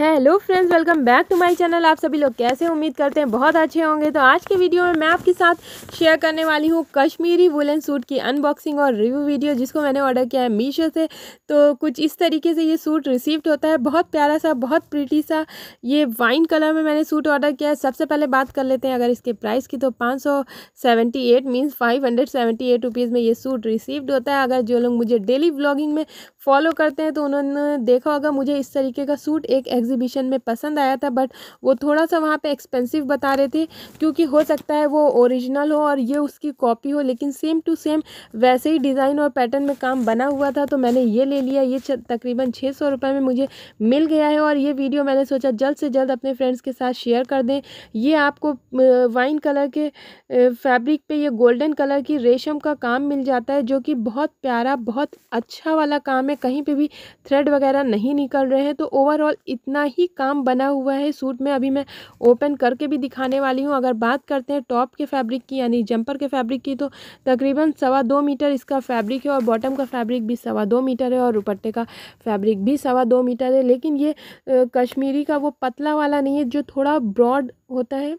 hello friends welcome back to my channel आप सभी लोग कैसे उम्मीद करते हैं बहुत अच्छे होंगे तो आज के वीडियो में मैं आपके साथ शेयर करने वाली हूँ कश्मीरी वुलन सूट की अनबॉक्सिंग और रिव्यू वीडियो जिसको मैंने ऑर्डर किया है मीशो से तो कुछ इस तरीके से ये सूट रिसीव्ड होता है बहुत प्यारा सा बहुत प्रिटी सा ये वाइन कलर में मैंने सूट ऑर्डर किया है सबसे पहले बात कर लेते हैं अगर इसके प्राइस की तो पाँच सौ seventy eight means five hundred seventy eight rupees में ये सूट रिसीव्ड होता है अगर जो लोग मुझे डेली ब्लॉगिंग में फॉलो करते हैं तो उन्होंने देखा होगा मुझे इस तरीके का सूट एक एग्जीबिशन में पसंद आया था बट वो थोड़ा सा वहाँ पे एक्सपेंसिव बता रहे थे क्योंकि हो सकता है वो ओरिजिनल हो और ये उसकी कॉपी हो लेकिन सेम टू सेम वैसे ही डिज़ाइन और पैटर्न में काम बना हुआ था तो मैंने ये ले लिया ये तकरीबन छः सौ रुपये में मुझे मिल गया है और ये वीडियो मैंने सोचा जल्द से जल्द अपने फ्रेंड्स के साथ शेयर कर दें ये आपको वाइन कलर के फैब्रिक पे यह गोल्डन कलर की रेशम का काम मिल जाता है जो कि बहुत प्यारा बहुत अच्छा वाला काम है कहीं पर भी थ्रेड वगैरह नहीं निकल रहे हैं तो ओवरऑल इतना इतना ही काम बना हुआ है सूट में अभी मैं ओपन करके भी दिखाने वाली हूँ अगर बात करते हैं टॉप के फैब्रिक की यानी जंपर के फैब्रिक की तो तकरीबन सवा दो मीटर इसका फैब्रिक है और बॉटम का फैब्रिक भी सवा दो मीटर है और दुपट्टे का फैब्रिक भी सवा दो मीटर है लेकिन ये कश्मीरी का वो पतला वाला नहीं है जो थोड़ा ब्रॉड होता है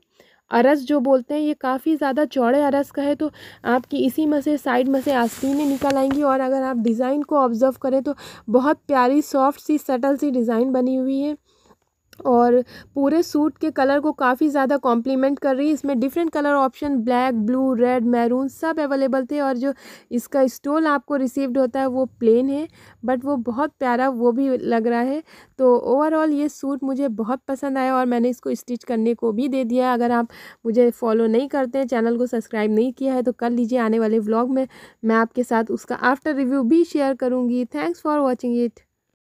अरस जो बोलते हैं ये काफ़ी ज़्यादा चौड़े अरस का है तो आपकी इसी में से साइड में से आस्तीनें निकल आएंगी और अगर आप डिज़ाइन को ऑब्ज़र्व करें तो बहुत प्यारी सॉफ्ट सी सटल सी डिज़ाइन बनी हुई है और पूरे सूट के कलर को काफ़ी ज़्यादा कॉम्प्लीमेंट कर रही है इसमें different colour option black blue red maroon सब अवेलेबल थे और जो इसका स्टोल आपको रिसीव्ड होता है वो प्लेन है बट वो बहुत प्यारा वो भी लग रहा है तो ओवरऑल ये सूट मुझे बहुत पसंद आया और मैंने इसको स्टिच करने को भी दे दिया अगर आप मुझे फॉलो नहीं करते हैं चैनल को सब्सक्राइब नहीं किया है तो कर लीजिए आने वाले ब्लॉग में मैं आपके साथ उसका आफ्टर रिव्यू भी शेयर करूँगी थैंक्स फॉर वॉचिंग इट